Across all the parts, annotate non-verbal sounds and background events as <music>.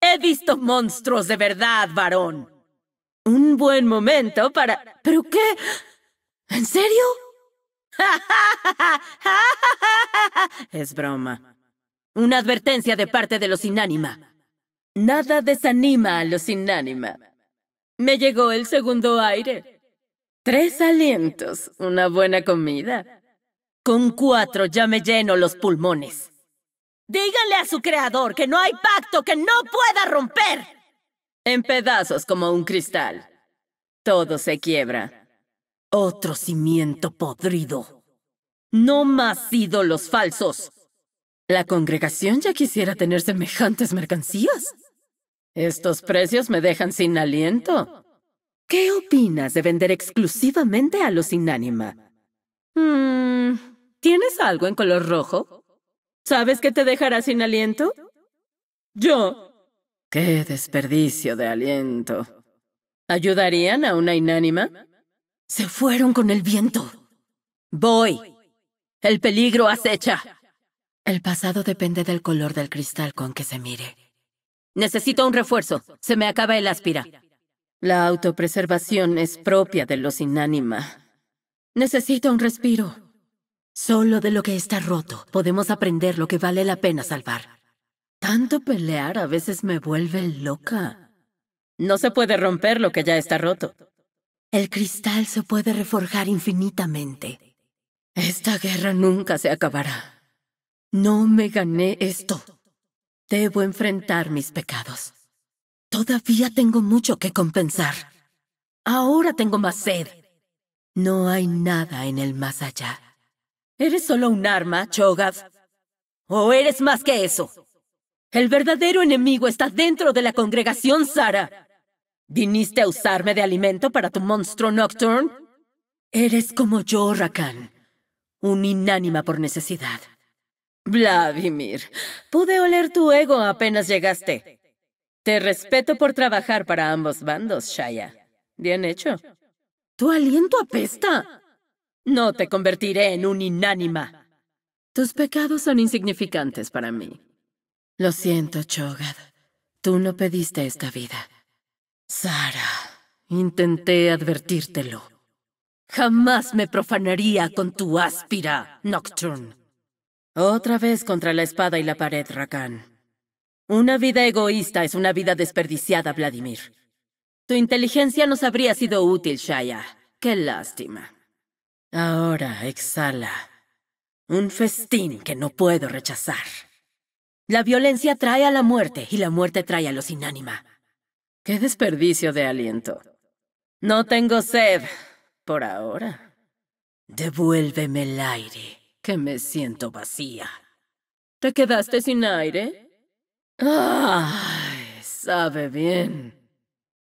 He visto monstruos de verdad, varón. Un buen momento para... ¿Pero qué? ¿En serio? <laughs> es broma. Una advertencia de parte de los inánima. Nada desanima a los inánima. Me llegó el segundo aire. Tres alientos, una buena comida. Con cuatro ya me lleno los pulmones. Díganle a su creador que no hay pacto que no pueda romper. En pedazos como un cristal. Todo se quiebra. Otro cimiento podrido. No más ídolos falsos. La congregación ya quisiera tener semejantes mercancías. Estos precios me dejan sin aliento. ¿Qué opinas de vender exclusivamente a los inánima? Mm, ¿Tienes algo en color rojo? ¿Sabes que te dejará sin aliento? Yo. Qué desperdicio de aliento. ¿Ayudarían a una inánima? Se fueron con el viento. Voy. El peligro acecha. El pasado depende del color del cristal con que se mire. Necesito un refuerzo. Se me acaba el aspira. La autopreservación es propia de los inánima. Necesito un respiro. Solo de lo que está roto podemos aprender lo que vale la pena salvar. Tanto pelear a veces me vuelve loca. No se puede romper lo que ya está roto. El cristal se puede reforjar infinitamente. Esta guerra nunca se acabará. No me gané esto. Debo enfrentar mis pecados. Todavía tengo mucho que compensar. Ahora tengo más sed. No hay nada en el más allá. ¿Eres solo un arma, chogas ¿O eres más que eso? El verdadero enemigo está dentro de la congregación, Sara. ¿Viniste a usarme de alimento para tu monstruo nocturne? Eres como yo, Rakan. Un inánima por necesidad. Vladimir, pude oler tu ego apenas llegaste. Te respeto por trabajar para ambos bandos, Shaya. Bien hecho. Tu aliento apesta. No te convertiré en un inánima. Tus pecados son insignificantes para mí. Lo siento, Chogad. Tú no pediste esta vida. Sara, intenté advertírtelo. Jamás me profanaría con tu aspira, Nocturne. Otra vez contra la espada y la pared, Rakan. Una vida egoísta es una vida desperdiciada, Vladimir. Tu inteligencia nos habría sido útil, Shaya. Qué lástima. Ahora exhala. Un festín que no puedo rechazar. La violencia trae a la muerte y la muerte trae a los inánima. Qué desperdicio de aliento. No tengo sed, por ahora. Devuélveme el aire, que me siento vacía. ¿Te quedaste sin aire? Ah sabe bien.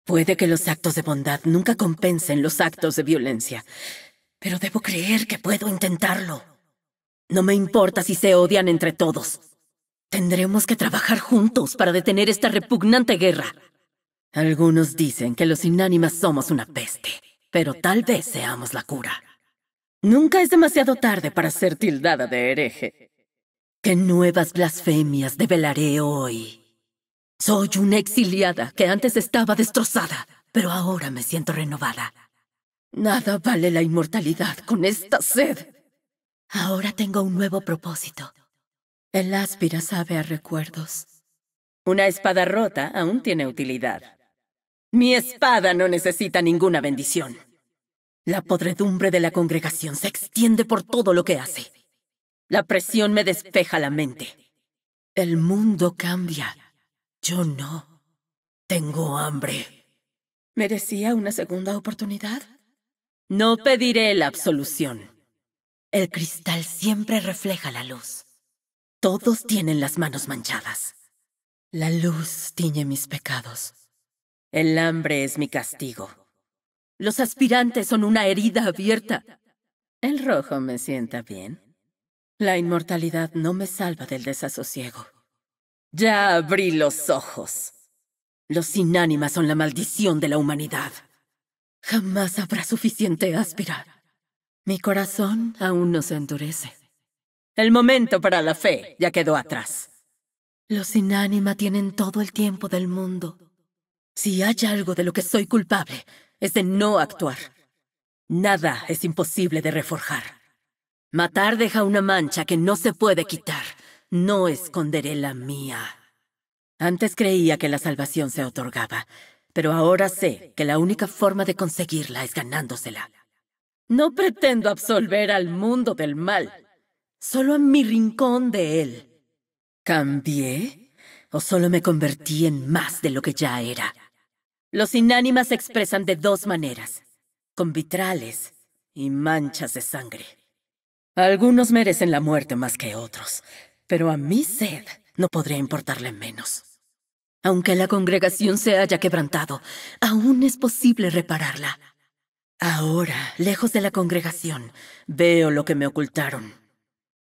Puede que los actos de bondad nunca compensen los actos de violencia, pero debo creer que puedo intentarlo. No me importa si se odian entre todos. Tendremos que trabajar juntos para detener esta repugnante guerra. Algunos dicen que los inánimas somos una peste, pero tal vez seamos la cura. Nunca es demasiado tarde para ser tildada de hereje. ¿Qué nuevas blasfemias develaré hoy. Soy una exiliada que antes estaba destrozada, pero ahora me siento renovada. Nada vale la inmortalidad con esta sed. Ahora tengo un nuevo propósito. El áspira sabe a recuerdos. Una espada rota aún tiene utilidad. Mi espada no necesita ninguna bendición. La podredumbre de la congregación se extiende por todo lo que hace. La presión me despeja la mente. El mundo cambia. Yo no. Tengo hambre. ¿Merecía una segunda oportunidad? No pediré la absolución. El cristal siempre refleja la luz. Todos tienen las manos manchadas. La luz tiñe mis pecados. El hambre es mi castigo. Los aspirantes son una herida abierta. El rojo me sienta bien. La inmortalidad no me salva del desasosiego. Ya abrí los ojos. Los sinánimas son la maldición de la humanidad. Jamás habrá suficiente aspirar. Mi corazón aún no se endurece. El momento para la fe ya quedó atrás. Los sinánima tienen todo el tiempo del mundo. Si hay algo de lo que soy culpable, es de no actuar. Nada es imposible de reforjar. Matar deja una mancha que no se puede quitar. No esconderé la mía. Antes creía que la salvación se otorgaba, pero ahora sé que la única forma de conseguirla es ganándosela. No pretendo absolver al mundo del mal, solo a mi rincón de él. ¿Cambié? ¿O solo me convertí en más de lo que ya era? Los inánimas se expresan de dos maneras, con vitrales y manchas de sangre. Algunos merecen la muerte más que otros, pero a mi sed no podría importarle menos. Aunque la congregación se haya quebrantado, aún es posible repararla. Ahora, lejos de la congregación, veo lo que me ocultaron.